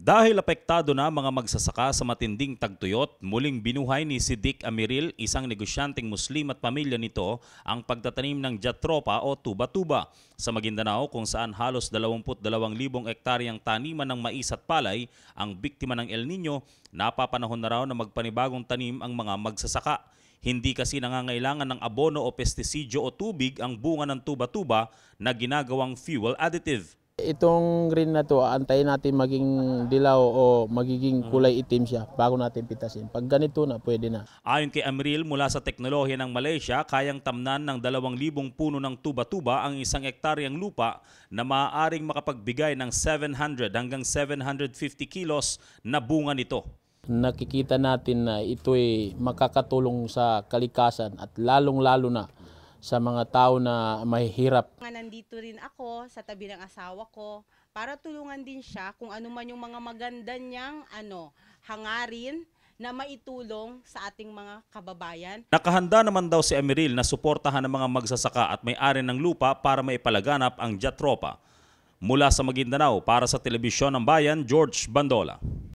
Dahil apektado na mga magsasaka sa matinding tagtuyot, muling binuhay ni Sidik Amiril, isang negosyanteng Muslim at pamilya nito, ang pagtatanim ng jatropa o tuba-tuba sa Maguindanao kung saan halos 22,000 ektaryang taniman ng mais at palay ang biktima ng El Nino, napapanahon na raw na magpanibagong tanim ang mga magsasaka. Hindi kasi nangangailangan ng abono o pestisidyo o tubig ang bunga ng tuba-tuba na ginagawang fuel additive. Itong green na to, antayin natin maging dilaw o magiging mm. kulay itim siya bago natin pitasin. Pag ganito na, pwede na. Ayon kay Amril, mula sa teknolohiya ng Malaysia, kayang tamnan ng 2,000 puno ng tuba-tuba ang isang ektaryang lupa na maaaring makapagbigay ng 700 hanggang 750 kilos na bunga nito. Nakikita natin na ito'y makakatulong sa kalikasan at lalong-lalo na sa mga tao na mahihirap. Nandito rin ako sa tabi ng asawa ko para tulungan din siya kung ano man yung mga maganda niyang ano, hangarin na maitulong sa ating mga kababayan. Nakahanda naman daw si Emeril na suportahan ng mga magsasaka at may-ari ng lupa para maipalaganap ang Jatropa. Mula sa Maguindanao para sa Telebisyon ng Bayan, George Bandola.